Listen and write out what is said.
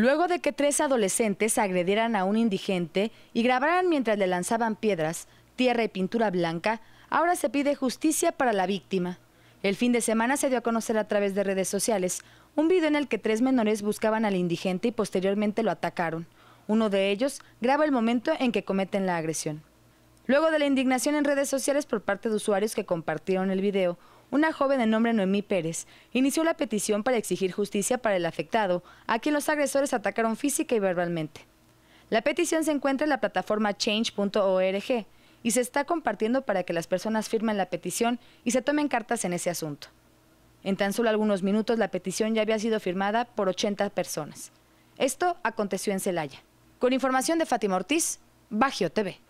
Luego de que tres adolescentes agredieran a un indigente y grabaran mientras le lanzaban piedras, tierra y pintura blanca, ahora se pide justicia para la víctima. El fin de semana se dio a conocer a través de redes sociales un video en el que tres menores buscaban al indigente y posteriormente lo atacaron. Uno de ellos graba el momento en que cometen la agresión. Luego de la indignación en redes sociales por parte de usuarios que compartieron el video, una joven de nombre Noemí Pérez inició la petición para exigir justicia para el afectado, a quien los agresores atacaron física y verbalmente. La petición se encuentra en la plataforma change.org y se está compartiendo para que las personas firmen la petición y se tomen cartas en ese asunto. En tan solo algunos minutos la petición ya había sido firmada por 80 personas. Esto aconteció en Celaya. Con información de Fátima Ortiz, Bagio TV.